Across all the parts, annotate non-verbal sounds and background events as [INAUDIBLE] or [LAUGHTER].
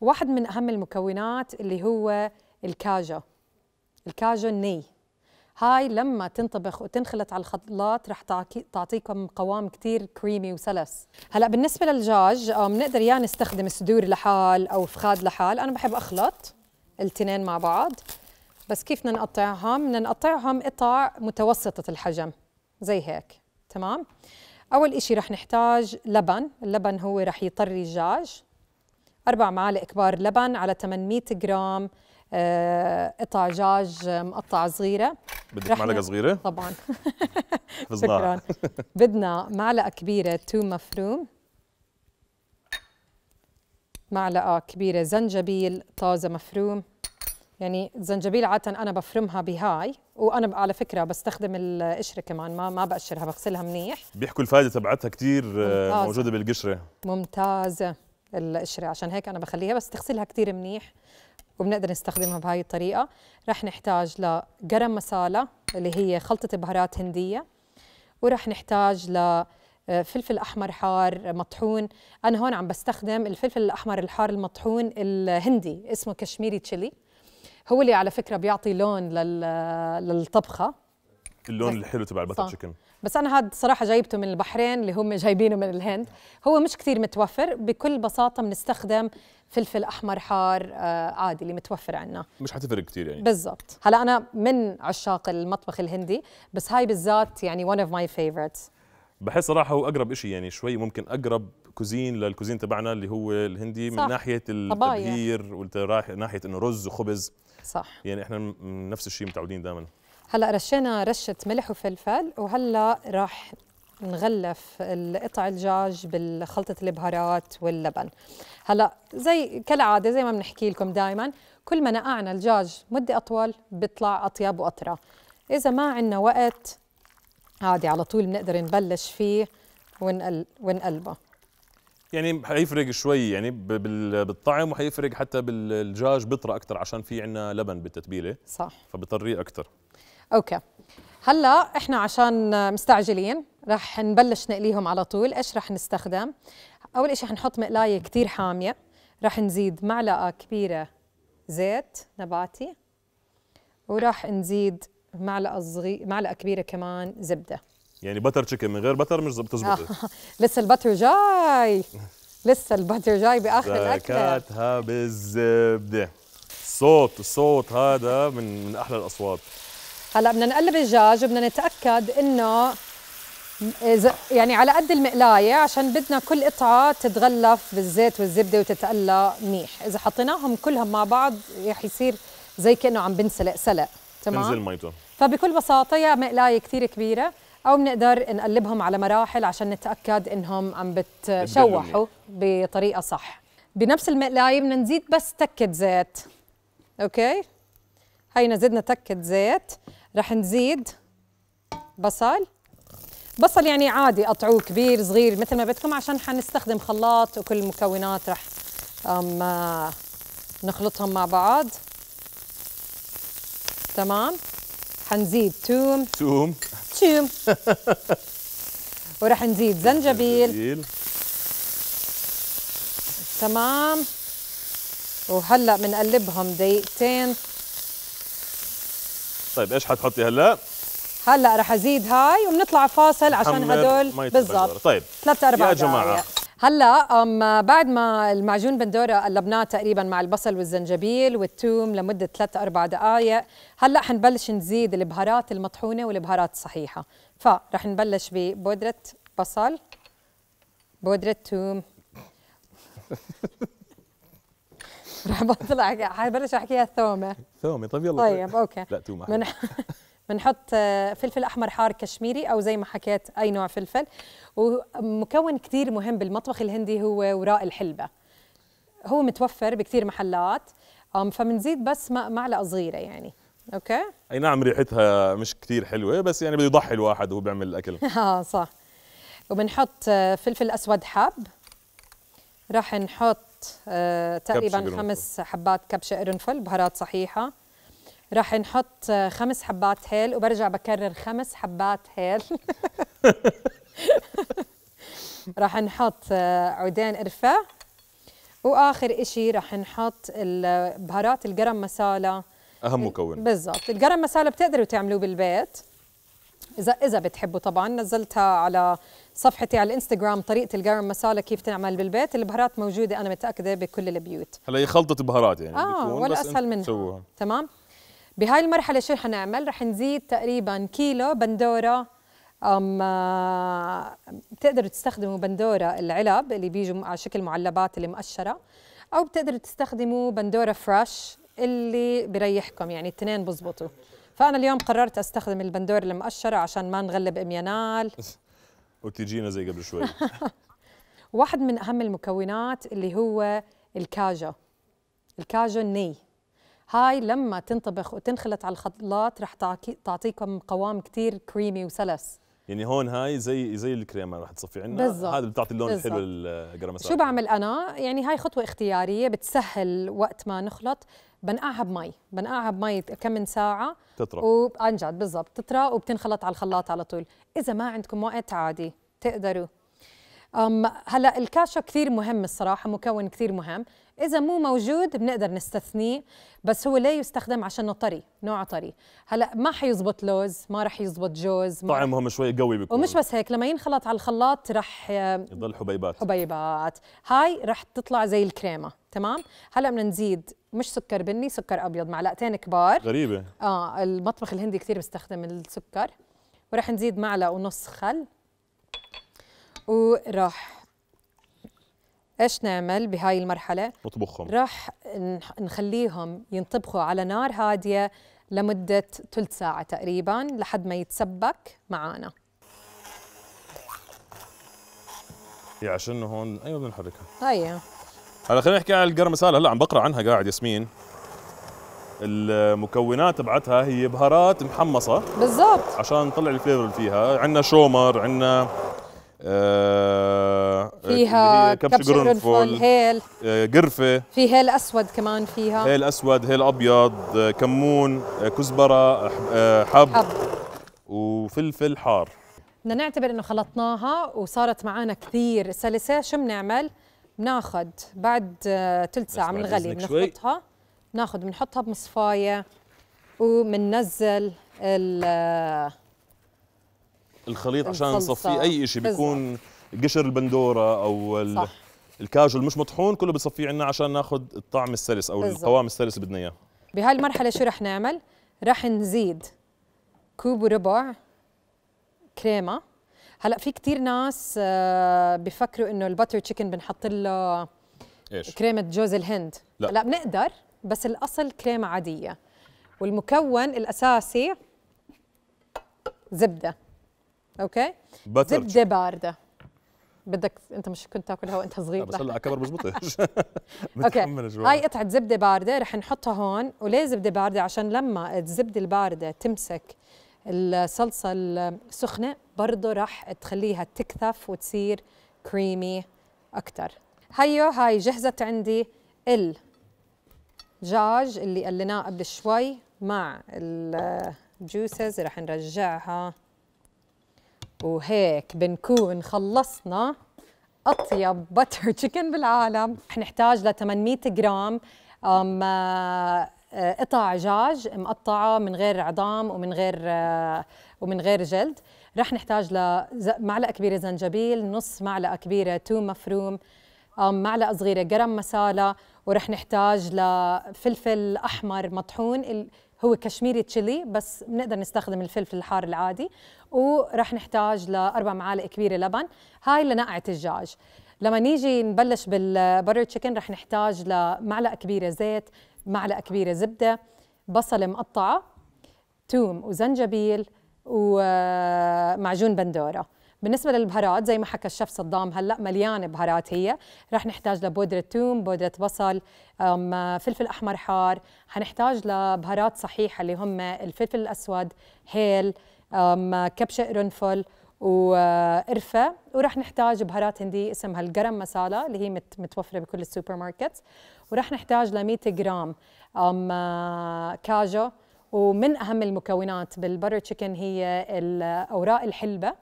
واحد من اهم المكونات اللي هو الكاجا الكاجا الني هاي لما تنطبخ وتنخلط على الخلاط رح تعطيكم قوام كتير كريمي وسلس هلا بالنسبه للجاج بنقدر آه، يا يعني نستخدم صدور لحال او فخاد لحال انا بحب اخلط التنين مع بعض بس كيف بدنا نقطعهم بدنا نقطعهم قطع متوسطه الحجم زي هيك تمام اول إشي رح نحتاج لبن اللبن هو رح يطري الدجاج أربع معالق كبار لبن على 800 جرام آه، قطع دجاج مقطعة صغيرة بدك معلقة صغيرة؟ طبعا [LAUGHS] شكرا بدنا معلقة كبيرة توم مفروم معلقة كبيرة زنجبيل طازة مفروم يعني زنجبيل عادة أنا بفرمها بهاي وأنا على فكرة بستخدم القشرة كمان ما ما بقشرها بغسلها منيح بيحكوا الفائدة تبعتها كثير آه، موجودة بالقشرة ممتازة القشره عشان هيك انا بخليها بس تغسلها كثير منيح وبنقدر نستخدمها بهاي الطريقه رح نحتاج لقرم مسالة اللي هي خلطه بهارات هنديه ورح نحتاج ل آه، فلفل احمر حار مطحون انا هون عم بستخدم الفلفل الاحمر الحار المطحون الهندي اسمه كشميري تشيلي هو اللي على فكره بيعطي لون آه، للطبخه اللون الحلو تبع البتر تشيكن بس انا هذا صراحه جايبته من البحرين اللي هم جايبينه من الهند هو مش كثير متوفر بكل بساطه بنستخدم فلفل احمر حار آه عادي اللي متوفر عندنا مش حتفرق كثير يعني بالضبط هلا انا من عشاق المطبخ الهندي بس هاي بالذات يعني one اوف ماي favorites بحس صراحه هو اقرب شيء يعني شوي ممكن اقرب كوزين للكوزين تبعنا اللي هو الهندي صح. من ناحيه التبهير ناحيه انه رز وخبز صح يعني احنا نفس الشيء متعودين دائما هلا رشينا رشه ملح وفلفل وهلا راح نغلف قطع الدجاج بالخلطة البهارات واللبن هلا زي كالعادة زي ما بنحكي لكم دائما كل ما نقعنا الدجاج مدة أطول بيطلع أطيب وأطرى إذا ما عندنا وقت عادي على طول بنقدر نبلش فيه ونقل ونقلبه يعني حيفرق شوي يعني بالطعم وحيفرق حتى بالدجاج بطرى اكثر عشان في عندنا لبن بالتتبيله صح فبطريه اكثر اوكي هلا احنا عشان مستعجلين رح نبلش نقليهم على طول ايش رح نستخدم اول شيء حنحط مقلايه كثير حاميه رح نزيد معلقه كبيره زيت نباتي وراح نزيد معلقه صغيره معلقه كبيره كمان زبده يعني بتر تشيكن من غير بتر مش بتزبط آه. [LAUGHS] لسه البتر جاي [LAUGHS] لسه البتر جاي باخر الاكله زكاتها بالزبده صوت الصوت هذا من من احلى الاصوات هلا بدنا نقلب الدجاج بدنا نتاكد انه يعني على قد المقلايه عشان بدنا كل قطعه تتغلف بالزيت والزبده وتتقلى منيح اذا حطيناهم كلهم مع بعض رح يصير زي كانه عم بنسلق سلق تمام تنزل ميته فبكل بساطه يا مقلايه كثير كبيره او بنقدر نقلبهم على مراحل عشان نتاكد انهم عم بتشوحوا بطريقه صح بنفس المقلايه بدنا نزيد بس تكه زيت اوكي هينا زدنا تكه زيت رح نزيد بصل بصل يعني عادي قطعوه كبير صغير مثل ما بدكم عشان حنستخدم خلاط وكل المكونات رح أم نخلطهم مع بعض تمام حنزيد توم توم توم [LAUGHS] ورح نزيد زنجبيل تمام وهلا بنقلبهم دقيقتين طيب ايش حتحطي هلا؟ هلا رح ازيد هاي وبنطلع فاصل عشان هدول بالضبط طيب ثلاث اربع يا جماعه دقائق. هلا أم بعد ما المعجون بندوره قلبناه تقريبا مع البصل والزنجبيل والثوم لمده ثلاث اربع دقائق هلا حنبلش نزيد البهارات المطحونه والبهارات الصحيحه فرح نبلش ببودره بصل بودره ثوم [LAUGHS] راح بطلع حبلش احكيها الثومه ثومه طيب يلا طيب اوكي لا تومه من بنحط [LAUGHS] آه، فلفل احمر حار كشميري او زي ما حكيت اي نوع فلفل ومكون كثير مهم بالمطبخ الهندي هو وراء الحلبه هو متوفر بكثير محلات فبنزيد بس معلقه صغيره يعني اوكي اي نعم ريحتها مش كثير حلوه بس يعني بده يضحي الواحد وهو بيعمل الاكل [LAUGHS] اه صح وبنحط آه، فلفل اسود حب راح نحط آه، تقريبا خمس حبات كبشه قرنفل بهارات صحيحه راح نحط آه، خمس حبات هيل وبرجع بكرر خمس حبات هيل [LAUGHS] راح نحط آه، عودين قرفه واخر إشي راح نحط بهارات القرم مسالة اهم مكون بالضبط القرم مسالة بتقدروا تعملوه بالبيت إذا إذا بتحبوا طبعا نزلتها على صفحتي على الانستغرام طريقة الجرم مسالة كيف تنعمل بالبيت البهارات موجودة أنا متأكدة بكل البيوت هلا هي خلطة بهارات يعني آه ولا أسهل منها تسووها. تمام بهاي المرحلة شو رح نعمل رح نزيد تقريبا كيلو بندورة أم آه، بتقدروا تستخدموا بندورة العلب اللي بيجوا على شكل معلبات اللي مقشرة أو بتقدروا تستخدموا بندورة فريش اللي بريحكم يعني التنين بزبطوا فانا اليوم قررت استخدم البندور المقشره عشان ما نغلب اميانال [LAUGHS] وتجينا زي قبل شوي [LAUGHS] واحد من اهم المكونات اللي هو الكاجو الكاجو الني هاي لما تنطبخ وتنخلط على الخلاط رح تعطيكم قوام كتير كريمي وسلس يعني هون هاي زي زي الكريمه رح تصفي عنا هذا بتعطي اللون الحلو للقرم شو بعمل انا يعني هاي خطوه اختياريه بتسهل وقت ما نخلط بنقعها بمي بنقعها بمي كم من ساعه تطرى وعن جد بالضبط تطرى وبتنخلط على الخلاط على طول اذا ما عندكم وقت عادي تقدروا أم هلا الكاشو كثير مهم الصراحه مكون كثير مهم اذا مو موجود بنقدر نستثنيه بس هو لا يستخدم عشانه طري نوعه طري هلا ما حيزبط لوز ما رح يزبط جوز طعمهم شوي قوي بيكون ومش بس هيك لما ينخلط على الخلاط رح يضل حبيبات حبيبات هاي رح تطلع زي الكريمه تمام هلا بدنا نزيد مش سكر بني سكر ابيض معلقتين كبار غريبه اه المطبخ الهندي كثير بيستخدم السكر ورح نزيد معلقه ونص خل وراح ايش نعمل بهاي المرحله نطبخهم راح نخليهم ينطبخوا على نار هاديه لمده ثلث ساعه تقريبا لحد ما يتسبك معانا هي عشان هون ايوه بدنا نحركها هيا هلا خلينا نحكي عن القرمسالة هلا عم بقرا عنها قاعد ياسمين المكونات تبعتها هي بهارات محمصة بالضبط عشان نطلع الفليفر فيها عندنا شومر عندنا آه آه، فيها كبش قرنفل هيل آه، قرفه في هيل اسود كمان فيها هيل اسود هيل ابيض آه، كمون كزبره حب, حب. وفلفل حار بدنا نعتبر انه خلطناها وصارت معنا كثير سلسه شو بنعمل بناخذ بعد ثلث ساعه من الغلي بنخلطها بناخذ بنحطها بمصفايه وبننزل الخليط عشان نصفيه اي شيء بيكون قشر البندوره او صح. الكاجو مش مطحون كله بصفي عنا عشان ناخذ الطعم السلس او بالزبط. القوام السلس بدنا اياه بهاي المرحله شو رح نعمل رح نزيد كوب وربع كريمه هلا في كثير ناس آه، بفكروا انه البتر تشيكن بنحط له ايش كريمه جوز الهند لا, لا بنقدر بس الاصل كريمه عاديه والمكون الاساسي زبده اوكي باتر زبده بارده بدك انت مش كنت تاكلها وانت صغير بس هلا كبر بزبطش [LAUGHS] [LAUGHS] اوكي هاي قطعه زبده بارده رح نحطها هون وليه زبده بارده عشان لما الزبده البارده تمسك الصلصه السخنه برضه رح تخليها تكثف وتصير كريمي اكثر هيو هاي جهزت عندي جاج اللي قلناه قبل شوي مع الجوسز رح نرجعها وهيك بنكون خلصنا اطيب بتر تشيكن بالعالم حنحتاج ل 800 جرام آه، قطع دجاج مقطعه من غير عظام ومن غير آه، ومن غير جلد رح نحتاج لمعلقه كبيره زنجبيل نص معلقه كبيره توم مفروم معلقه صغيره جرم مسالة ورح نحتاج لفلفل احمر مطحون هو كشميري تشيلي بس بنقدر نستخدم الفلفل الحار العادي ورح نحتاج لاربع معالق كبيره لبن هاي لنقعه الدجاج لما نيجي نبلش بالبرر تشيكن رح نحتاج لمعلقه كبيره زيت معلقه كبيره زبده بصل مقطعه توم وزنجبيل ومعجون بندوره بالنسبة للبهارات زي ما حكى الشيف صدام هلا مليانة بهارات هي رح نحتاج لبودرة توم بودرة بصل فلفل أحمر حار حنحتاج لبهارات صحيحة اللي هم الفلفل الأسود هيل كبشه قرنفل وقرفه وراح نحتاج بهارات هنديه اسمها القرم مسالا اللي هي متوفره بكل السوبر ماركت وراح نحتاج ل 100 جرام كاجو ومن اهم المكونات بالبر تشيكن هي اوراق الحلبه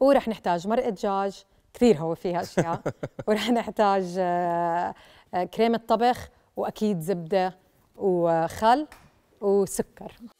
وراح نحتاج مرقة دجاج كثير هو فيها اشياء [LAUGHS] وراح نحتاج آه، كريمه طبخ واكيد زبده وخل وسكر